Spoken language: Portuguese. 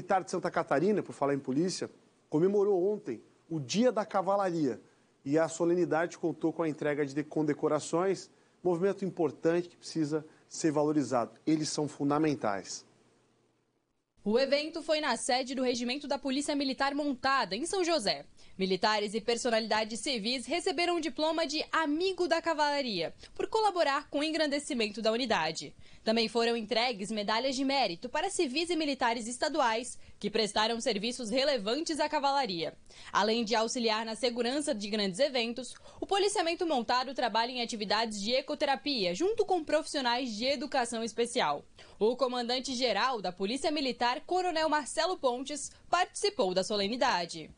militar de Santa Catarina, por falar em polícia, comemorou ontem o Dia da Cavalaria e a solenidade contou com a entrega de condecorações, movimento importante que precisa ser valorizado. Eles são fundamentais. O evento foi na sede do Regimento da Polícia Militar Montada, em São José. Militares e personalidades civis receberam o diploma de Amigo da Cavalaria, por colaborar com o engrandecimento da unidade. Também foram entregues medalhas de mérito para civis e militares estaduais que prestaram serviços relevantes à cavalaria. Além de auxiliar na segurança de grandes eventos, o policiamento montado trabalha em atividades de ecoterapia junto com profissionais de educação especial. O comandante-geral da Polícia Militar, Coronel Marcelo Pontes, participou da solenidade.